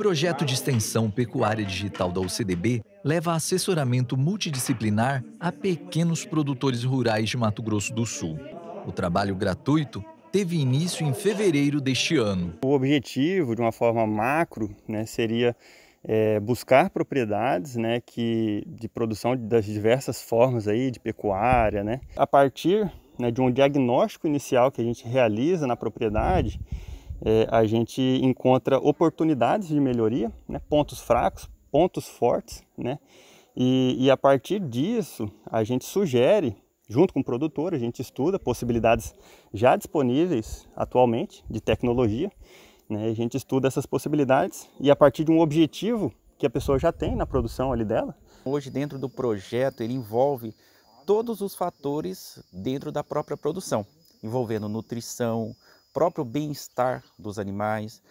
projeto de extensão Pecuária Digital da UCDB leva assessoramento multidisciplinar a pequenos produtores rurais de Mato Grosso do Sul. O trabalho gratuito teve início em fevereiro deste ano. O objetivo, de uma forma macro, né, seria é, buscar propriedades né, que, de produção das diversas formas aí, de pecuária. Né. A partir né, de um diagnóstico inicial que a gente realiza na propriedade, é, a gente encontra oportunidades de melhoria, né? pontos fracos, pontos fortes, né? E, e, a partir disso, a gente sugere, junto com o produtor, a gente estuda possibilidades já disponíveis atualmente de tecnologia, né? a gente estuda essas possibilidades e a partir de um objetivo que a pessoa já tem na produção ali dela. Hoje, dentro do projeto, ele envolve todos os fatores dentro da própria produção, envolvendo nutrição, próprio bem-estar dos animais,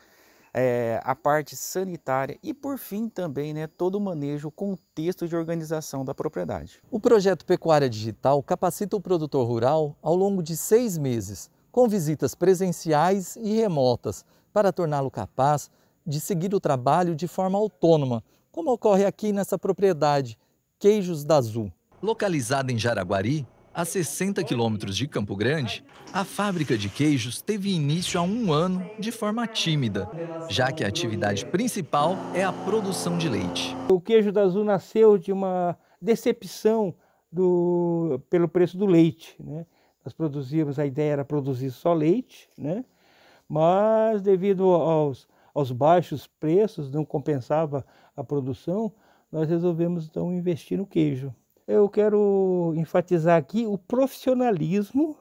é, a parte sanitária e, por fim, também né, todo o manejo, o contexto de organização da propriedade. O projeto Pecuária Digital capacita o produtor rural ao longo de seis meses, com visitas presenciais e remotas, para torná-lo capaz de seguir o trabalho de forma autônoma, como ocorre aqui nessa propriedade, Queijos da Azul. Localizada em Jaraguari, a 60 quilômetros de Campo Grande, a fábrica de queijos teve início há um ano de forma tímida, já que a atividade principal é a produção de leite. O queijo da Azul nasceu de uma decepção do, pelo preço do leite. Né? Nós produzíamos, a ideia era produzir só leite, né? mas devido aos, aos baixos preços, não compensava a produção, nós resolvemos então investir no queijo eu quero enfatizar aqui o profissionalismo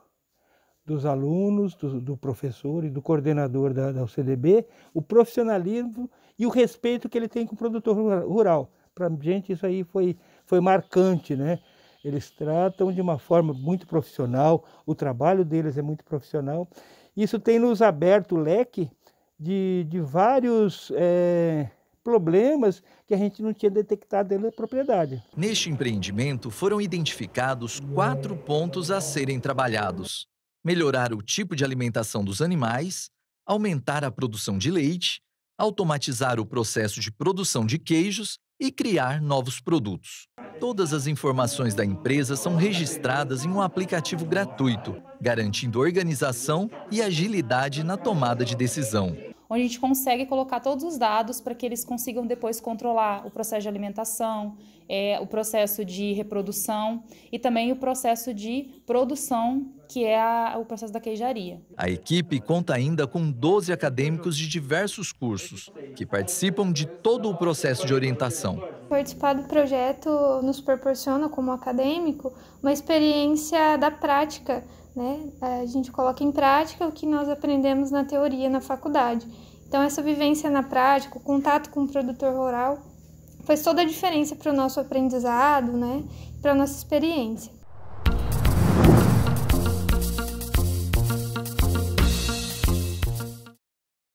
dos alunos, do, do professor e do coordenador da, da, UCDB, o profissionalismo e o respeito que ele tem com o produtor rural. Para a gente isso aí foi, foi marcante, né? Eles tratam de uma forma muito profissional, o trabalho deles é muito profissional. Isso tem nos aberto o leque de, de vários... É, problemas que a gente não tinha detectado dentro da propriedade. Neste empreendimento foram identificados quatro pontos a serem trabalhados: melhorar o tipo de alimentação dos animais, aumentar a produção de leite, automatizar o processo de produção de queijos e criar novos produtos. Todas as informações da empresa são registradas em um aplicativo gratuito, garantindo organização e agilidade na tomada de decisão onde a gente consegue colocar todos os dados para que eles consigam depois controlar o processo de alimentação, é, o processo de reprodução e também o processo de produção que é a, o processo da queijaria. A equipe conta ainda com 12 acadêmicos de diversos cursos, que participam de todo o processo de orientação. Participar do projeto nos proporciona, como acadêmico, uma experiência da prática. Né? A gente coloca em prática o que nós aprendemos na teoria, na faculdade. Então, essa vivência na prática, o contato com o produtor rural, faz toda a diferença para o nosso aprendizado, né? para a nossa experiência.